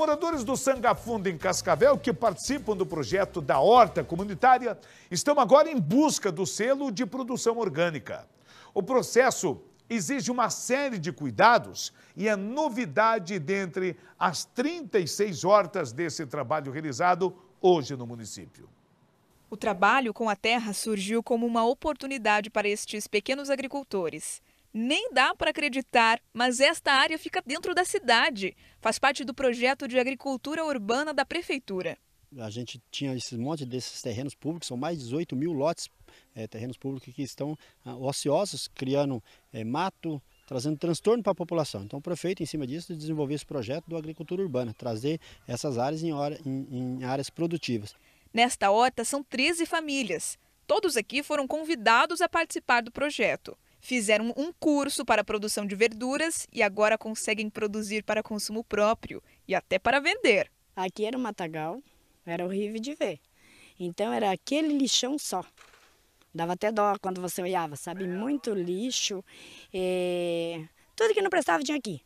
Moradores do Sangafundo em Cascavel, que participam do projeto da Horta Comunitária, estão agora em busca do selo de produção orgânica. O processo exige uma série de cuidados e é novidade dentre as 36 hortas desse trabalho realizado hoje no município. O trabalho com a terra surgiu como uma oportunidade para estes pequenos agricultores. Nem dá para acreditar, mas esta área fica dentro da cidade. Faz parte do projeto de agricultura urbana da prefeitura. A gente tinha esse monte desses terrenos públicos, são mais de 18 mil lotes, é, terrenos públicos que estão ah, ociosos, criando é, mato, trazendo transtorno para a população. Então o prefeito, em cima disso, desenvolveu esse projeto do agricultura urbana, trazer essas áreas em, hora, em, em áreas produtivas. Nesta horta são 13 famílias. Todos aqui foram convidados a participar do projeto fizeram um curso para a produção de verduras e agora conseguem produzir para consumo próprio e até para vender. Aqui era o um matagal, era horrível de ver. Então era aquele lixão só. Dava até dó quando você olhava, sabe? Muito lixo. E... É, tudo que não prestava tinha aqui.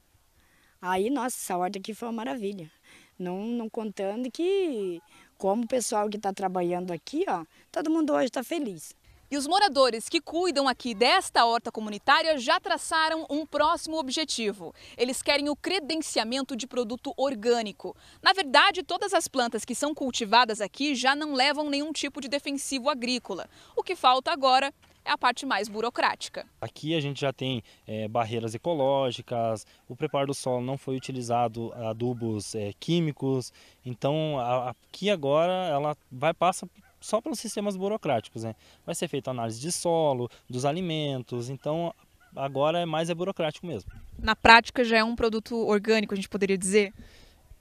Aí, nossa, essa horta aqui foi uma maravilha. Não, não contando que, como o pessoal que está trabalhando aqui, ó, todo mundo hoje está feliz. E os moradores que cuidam aqui desta horta comunitária já traçaram um próximo objetivo. Eles querem o credenciamento de produto orgânico. Na verdade, todas as plantas que são cultivadas aqui já não levam nenhum tipo de defensivo agrícola. O que falta agora é a parte mais burocrática. Aqui a gente já tem é, barreiras ecológicas, o preparo do solo não foi utilizado adubos é, químicos, então aqui agora ela vai passa só pelos sistemas burocráticos, né? Vai ser feita análise de solo, dos alimentos, então agora é mais é burocrático mesmo. Na prática já é um produto orgânico, a gente poderia dizer?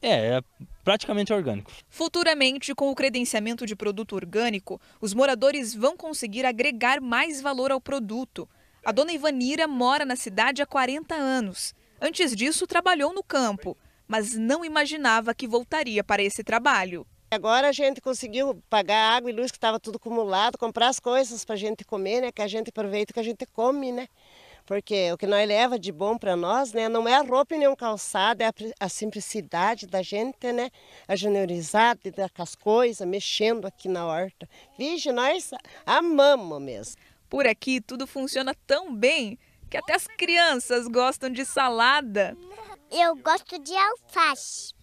É, é praticamente orgânico. Futuramente, com o credenciamento de produto orgânico, os moradores vão conseguir agregar mais valor ao produto. A dona Ivanira mora na cidade há 40 anos. Antes disso, trabalhou no campo, mas não imaginava que voltaria para esse trabalho. Agora a gente conseguiu pagar água e luz que estava tudo acumulado, comprar as coisas para a gente comer, né? Que a gente aproveita que a gente come, né? Porque o que nós leva de bom para nós, né? Não é a roupa e nem um calçado, é a, a simplicidade da gente, né? A generosidade das coisas, mexendo aqui na horta. Vixe, nós amamos mesmo. Por aqui tudo funciona tão bem que até as crianças gostam de salada. Eu gosto de alface.